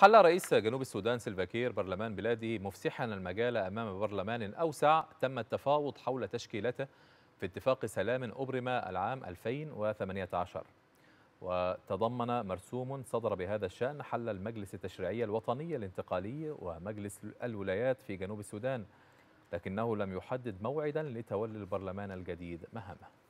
حل رئيس جنوب السودان سلفاكير برلمان بلاده مفسحا المجال أمام برلمان أوسع تم التفاوض حول تشكيلته في اتفاق سلام أبرم العام 2018 وتضمن مرسوم صدر بهذا الشأن حل المجلس التشريعي الوطني الانتقالي ومجلس الولايات في جنوب السودان لكنه لم يحدد موعدا لتولي البرلمان الجديد مهامه